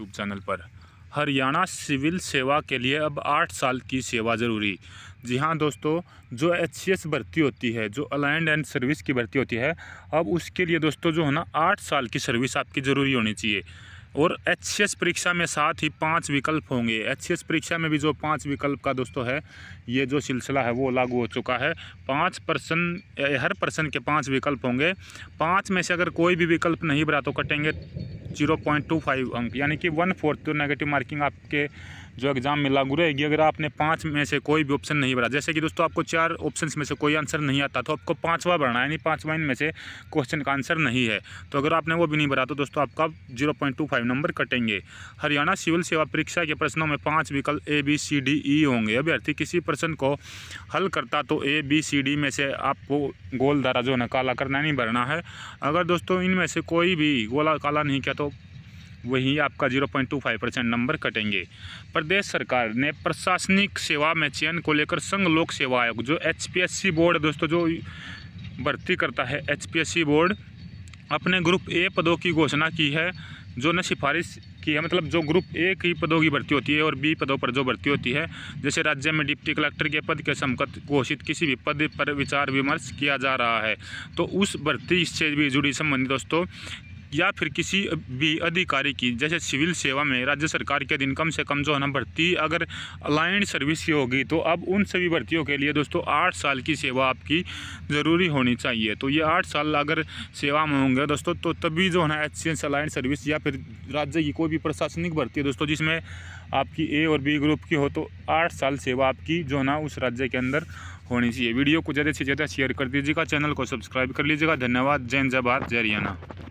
YouTube channel पर Haryana civil सेवा के लिए अब आठ साल की सेवा ज़रूरी जी हाँ दोस्तों जो एच भर्ती होती है जो अलाइंड एंड सर्विस की भर्ती होती है अब उसके लिए दोस्तों जो है ना आठ साल की सर्विस आपकी ज़रूरी होनी चाहिए और एच परीक्षा में साथ ही पांच विकल्प होंगे एच परीक्षा में भी जो पांच विकल्प का दोस्तों है ये जो सिलसिला है वो लागू हो चुका है पांच पर्सन हर पर्सन के पांच विकल्प होंगे पांच में से अगर कोई भी विकल्प नहीं भरा तो कटेंगे जीरो पॉइंट टू फाइव अंक यानी कि वन फोर्थ तो नेगेटिव मार्किंग आपके जो एग्ज़ाम में लागू रहेगी अगर आपने पाँच में से कोई भी ऑप्शन नहीं भरा जैसे कि दोस्तों आपको चार ऑप्शन में से कोई आंसर नहीं आता तो आपको पाँचवा भरना यानी पाँचवा इनमें से क्वेश्चन का आंसर नहीं है तो अगर आपने वो भी नहीं भरा तो दोस्तों आपका zero point two five number कटेंगे हरियाणा सिविल सेवा परीक्षा के प्रश्नों में पाँच विकल्प A B C D E होंगे अभ्यर्थी किसी प्रश्न को हल करता तो ए बी सी डी में से आपको गोल धारा जो है काला करना नहीं भरना है अगर दोस्तों इनमें से कोई भी गोला काला नहीं किया तो वहीं आपका 0.25 परसेंट नंबर कटेंगे प्रदेश सरकार ने प्रशासनिक सेवा में चयन को लेकर संघ लोक सेवा आयोग जो एच बोर्ड दोस्तों जो भर्ती करता है एच बोर्ड अपने ग्रुप ए पदों की घोषणा की है जो न सिफारिश की है मतलब जो ग्रुप ए की पदों की भर्ती होती है और बी पदों पर जो भर्ती होती है जैसे राज्य में डिप्टी कलेक्टर के पद के समकत घोषित किसी भी पद पर विचार विमर्श किया जा रहा है तो उस भर्ती से भी जुड़ी संबंधित दोस्तों या फिर किसी भी अधिकारी की जैसे सिविल सेवा में राज्य सरकार के अधीन कम से कम जो है ना भर्ती अगर अलाइंड सर्विस की होगी तो अब उन सभी भर्तियों के लिए दोस्तों आठ साल की सेवा आपकी ज़रूरी होनी चाहिए तो ये आठ साल अगर सेवा में होंगे दोस्तों तो तभी जो है ना एच सी सर्विस या फिर राज्य की कोई भी प्रशासनिक भर्ती है दोस्तों जिसमें आपकी ए और बी ग्रुप की हो तो आठ साल सेवा आपकी जो है ना उस राज्य के अंदर होनी चाहिए वीडियो को ज़्यादा से ज़्यादा शेयर कर दीजिएगा चैनल को सब्सक्राइब कर लीजिएगा धन्यवाद जय जय भारत जय हरियाणा